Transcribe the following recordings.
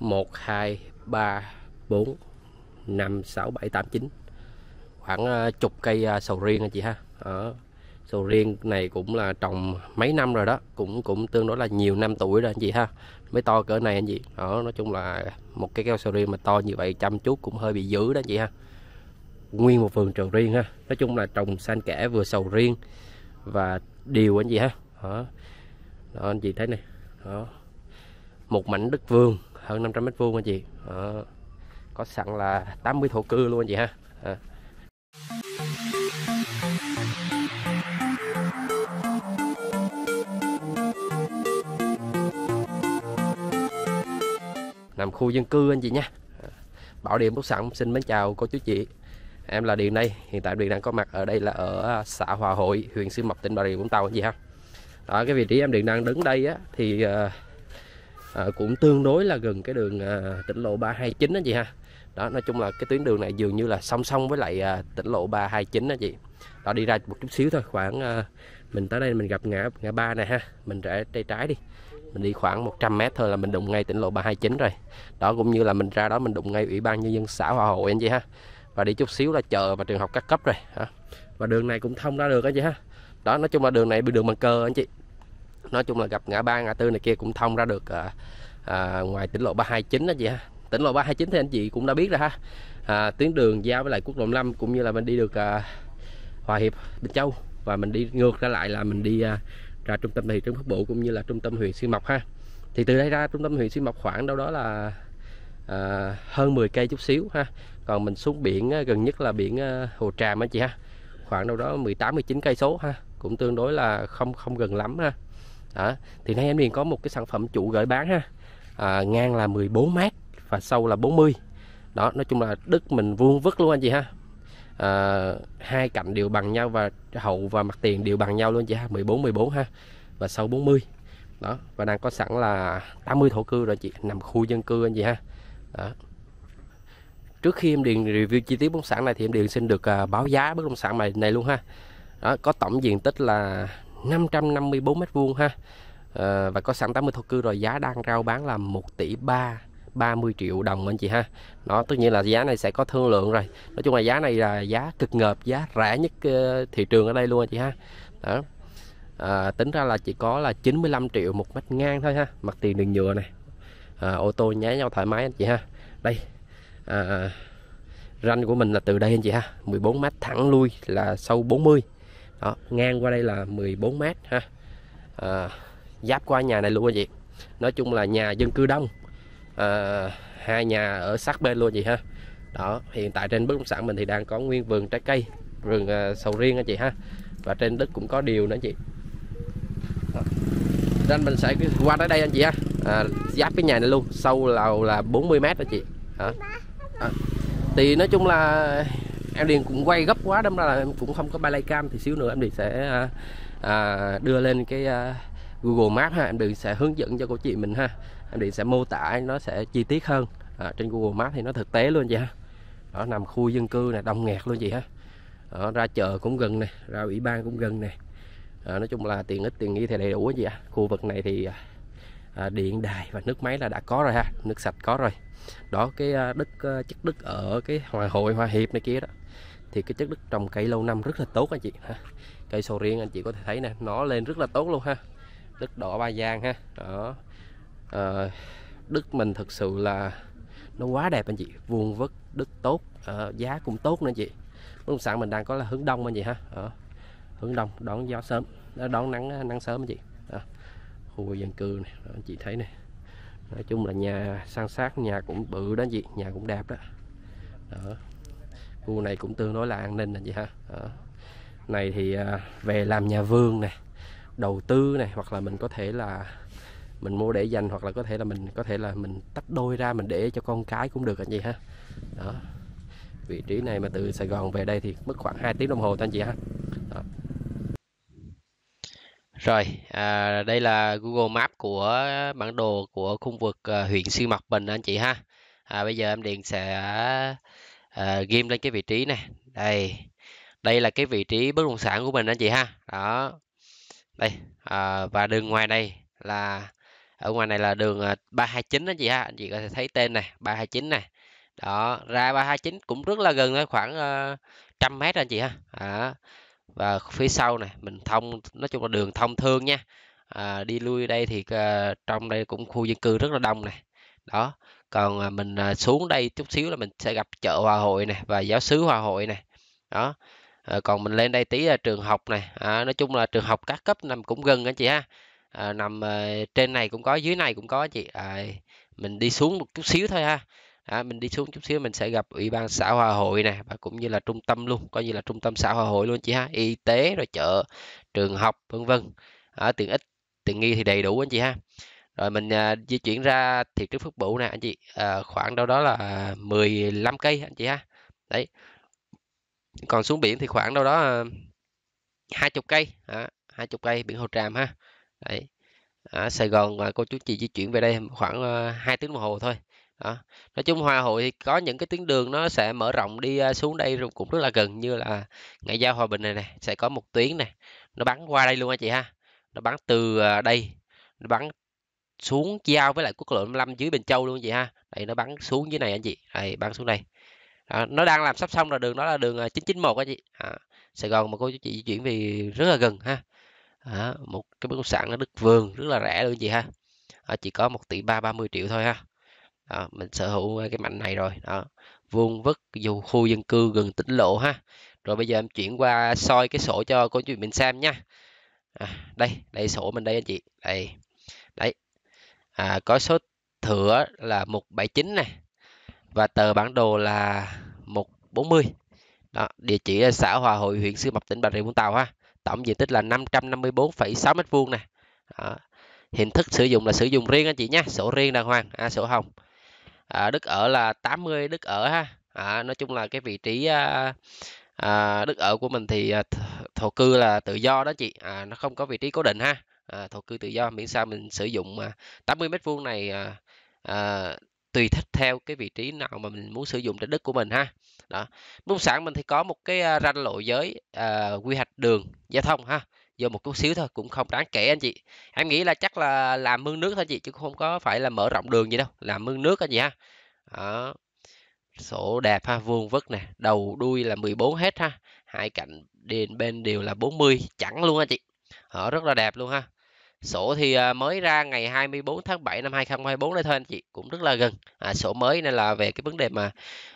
1, 2, 3, 4, 5, 6, 7, 8, 9 Khoảng ờ, chục cây ờ, sầu riêng anh chị ha Ở ờ, Sầu riêng này cũng là trồng mấy năm rồi đó Cũng cũng tương đối là nhiều năm tuổi rồi anh chị ha Mới to cỡ này anh chị Ở, Nói chung là một cái keo sầu riêng mà to như vậy chăm chút cũng hơi bị dữ đó anh chị ha Nguyên một vườn trầu riêng ha Nói chung là trồng san kẽ vừa sầu riêng Và điều anh chị ha Đó, đó anh chị thấy này Đó một mảnh đất vườn hơn 500 mét vuông anh chị à, có sẵn là 80 thổ cư luôn anh chị ha à. nằm khu dân cư anh chị nhé ờ, Bảo Điểm Bất Sản xin mến chào cô chú chị Em là Điền đây, hiện tại Điền đang có mặt ở đây là ở à, xã Hòa Hội, huyện Xuyên Mộc, tỉnh Bà Rịa Vũng Tàu anh chị ha Đó, cái vị trí em Điền đang đứng đây á, thì uh, à, cũng tương đối là gần cái đường à, tỉnh lộ 329 đó chị ha đó nói chung là cái tuyến đường này dường như là song song với lại à, tỉnh lộ 329 đó chị đó đi ra một chút xíu thôi khoảng à, mình tới đây mình gặp ngã ngã ba này ha mình rẽ tay trái đi mình đi khoảng 100 mét thôi là mình đụng ngay tỉnh lộ 329 rồi đó cũng như là mình ra đó mình đụng ngay ủy ban nhân dân xã Hòa Hội anh chị ha và đi chút xíu là chợ và trường học các cấp rồi ha. và đường này cũng thông ra được anh chị ha đó nói chung là đường này bị đường bằng cờ anh chị nói chung là gặp ngã ba ngã tư này kia cũng thông ra được à, à, ngoài tỉnh lộ 329 đó chị ha tỉnh lộ 329 thì anh chị cũng đã biết rồi ha à, tuyến đường giao với lại quốc lộ 5 cũng như là mình đi được à, Hòa Hiệp Bình Châu và mình đi ngược ra lại là mình đi à, ra trung tâm thị trấn Phước Bộ cũng như là trung tâm huyện Xuyên Mộc ha thì từ đây ra trung tâm huyện Xuyên Mộc khoảng đâu đó là à, hơn 10 cây chút xíu ha còn mình xuống biển à, gần nhất là biển à, Hồ Tràm anh chị ha khoảng đâu đó 18 19 cây số ha cũng tương đối là không không gần lắm ha đó thì nay anh Điền có một cái sản phẩm chủ gửi bán ha à, ngang là 14 mét và sâu là 40 đó nói chung là đất mình vuông vứt luôn anh chị ha à, hai cạnh đều bằng nhau và hậu và mặt tiền đều bằng nhau luôn chị ha 14 14 ha và sâu 40 đó và đang có sẵn là 80 thổ cư rồi chị nằm khu dân cư anh chị ha đó. trước khi em điền review chi tiết bất động sản này thì em điền xin được à, báo giá bất động sản này này luôn ha đó có tổng diện tích là 554 mét vuông ha ờ, và có sẵn 80 thổ cư rồi giá đang rao bán là 1 tỷ 3 30 triệu đồng anh chị ha nó tất nhiên là giá này sẽ có thương lượng rồi Nói chung là giá này là giá cực ngợp giá rẻ nhất ờ, thị trường ở đây luôn anh chị ha đó à, tính ra là chỉ có là 95 triệu một mét ngang thôi ha mặt tiền đường nhựa này à, ô tô nhá nhau thoải mái anh chị ha đây à, ranh của mình là từ đây anh chị ha 14 mét thẳng lui là sâu 40 đó, ngang qua đây là 14 mét ha à, giáp qua nhà này luôn anh chị. nói chung là nhà dân cư đông à, hai nhà ở sát bên luôn vậy ha đó hiện tại trên bất động sản mình thì đang có nguyên vườn trái cây vườn à, sầu riêng anh chị ha và trên đất cũng có điều nữa chị nên mình sẽ qua tới đây anh chị ha à, giáp cái nhà này luôn sâu là là 40 mét đó chị hả à. à. thì nói chung là em điền cũng quay gấp quá đâm ra là em cũng không có balay cam thì xíu nữa em điền sẽ à, à đưa lên cái à, google maps ha em điền sẽ hướng dẫn cho cô chị mình ha em điền sẽ mô tả nó sẽ chi tiết hơn à, trên google maps thì nó thực tế luôn vậy ha đó nằm khu dân cư này đông nghẹt luôn chị ha đó, ra chợ cũng gần này ra ủy ban cũng gần này à, nói chung là tiện ích tiện nghi thì đầy đủ gì ha khu vực này thì à, à, điện đài và nước máy là đã có rồi ha nước sạch có rồi đó cái à, đất chất đất ở cái hòa hội hòa hiệp này kia đó thì cái chất đất trồng cây lâu năm rất là tốt anh chị ha cây sầu riêng anh chị có thể thấy nè nó lên rất là tốt luôn ha đất đỏ ba giang ha đó à, đất mình thực sự là nó quá đẹp anh chị vuông vất đất tốt à, giá cũng tốt nữa anh chị bất động sản mình đang có là hướng đông anh chị ha à, hướng đông đón gió sớm đón nắng nắng sớm anh chị à, khu dân cư này đó, anh chị thấy này nói chung là nhà san sát nhà cũng bự đó anh chị nhà cũng đẹp đó, đó khu này cũng tương đối là an ninh là gì ha Đó. này thì à, về làm nhà vườn này đầu tư này hoặc là mình có thể là mình mua để dành hoặc là có thể là mình có thể là mình tách đôi ra mình để cho con cái cũng được là gì ha đó vị trí này mà từ Sài Gòn về đây thì mất khoảng 2 tiếng đồng hồ anh chị ha đó. rồi à, đây là Google Map của bản đồ của khu vực à, huyện Xuyên Mộc Bình anh chị ha à, bây giờ em điện sẽ à, ghim lên cái vị trí này đây đây là cái vị trí bất động sản của mình anh chị ha đó đây à, và đường ngoài đây là ở ngoài này là đường 329 ờ, anh chị ha anh chị có thể thấy tên này 329 này đó ra 329 cũng rất là gần thôi khoảng uh, mét anh chị ha đó. và phía sau này mình thông nói chung là đường thông thương nha à, đi lui đây thì uh, trong đây cũng khu dân cư rất là đông này đó còn à, mình à, xuống đây chút xíu là mình sẽ gặp chợ hòa hội này và giáo sứ hòa hội này đó à, còn mình lên đây tí là trường học này à, nói chung là trường học các cấp nằm cũng gần anh chị ha à, nằm à, trên này cũng có dưới này cũng có chị à, mình đi xuống một chút xíu thôi ha à, mình đi xuống chút xíu mình sẽ gặp ủy ban xã hòa hội này và cũng như là trung tâm luôn coi như là trung tâm xã hòa hội luôn chị ha y tế rồi chợ trường học vân vân à, tiện ích tiện nghi thì đầy đủ anh chị ha rồi mình à, di chuyển ra thị trấn Phước Bửu nè anh chị à, khoảng đâu đó là 15 cây anh chị ha đấy còn xuống biển thì khoảng đâu đó à, hai chục cây hai chục cây biển Hồ Tràm ha đấy ở Sài Gòn mà cô chú chị di chuyển về đây khoảng à, hai tiếng đồng hồ thôi đó. nói chung Hòa Hội thì có những cái tuyến đường nó sẽ mở rộng đi à, xuống đây cũng rất là gần như là ngày giao Hòa Bình này này sẽ có một tuyến này nó bắn qua đây luôn anh chị ha nó bắn từ đây nó bắn xuống giao với lại quốc lộ 55 dưới Bình Châu luôn vậy ha đây nó bắn xuống dưới này anh chị đây bắn xuống đây đó, nó đang làm sắp xong là đường đó là đường 991 à, anh chị à, Sài Gòn mà cô chú chị di chuyển về rất là gần ha à, một cái bất động sản ở Đức Vườn rất là rẻ luôn anh chị ha à, chỉ có 1 tỷ ba 30 triệu thôi ha đó, mình sở hữu cái mảnh này rồi đó vuông vức dù khu dân cư gần tỉnh lộ ha rồi bây giờ em chuyển qua soi cái sổ cho cô chú mình xem nha à, đây đây sổ mình đây anh chị đây đấy à, có số thửa là 179 này và tờ bản đồ là 140 đó, địa chỉ là xã Hòa Hội huyện Sư mập tỉnh Bà Rịa Vũng Tàu ha tổng diện tích là 554,6 m2 nè đó. hình thức sử dụng là sử dụng riêng anh chị nhé sổ riêng đàng hoàng à, sổ hồng à, đức ở là 80 đức ở ha à, nói chung là cái vị trí à, à, đức ở của mình thì à, thổ cư là tự do đó chị à, nó không có vị trí cố định ha à, thổ cư tự do miễn sao mình sử dụng à, 80 mét vuông này à, à, tùy thích theo cái vị trí nào mà mình muốn sử dụng trên đất của mình ha đó bất sản mình thì có một cái à, ranh lộ giới à, quy hoạch đường giao thông ha vô một chút xíu thôi cũng không đáng kể anh chị em nghĩ là chắc là làm mương nước thôi chị chứ không có phải là mở rộng đường gì đâu làm mương nước anh chị ha đó. sổ đẹp ha vuông vức nè đầu đuôi là 14 hết ha hai cạnh đền bên đều là 40 chẳng luôn anh chị họ rất là đẹp luôn ha sổ thì à, mới ra ngày 24 tháng 7 năm 2024 đây thôi anh chị cũng rất là gần à, sổ mới nên là về cái vấn đề mà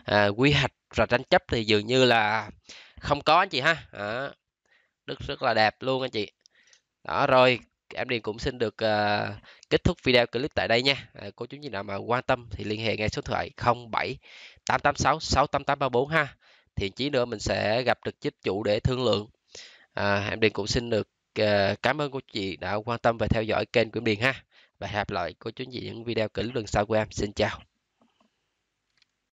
à, quy hoạch và tranh chấp thì dường như là không có anh chị ha à, rất rất là đẹp luôn anh chị đó rồi em điền cũng xin được uh, kết thúc video clip tại đây nha à, cô chú chị nào mà quan tâm thì liên hệ ngay số điện thoại 07 886 68834 ha thì chỉ nữa mình sẽ gặp trực tiếp chủ để thương lượng à, em điền cũng xin được Ờ, cảm ơn cô chị đã quan tâm và theo dõi kênh của em Điền ha và hẹn gặp lại cô chú chị những video clip lần sau của em xin chào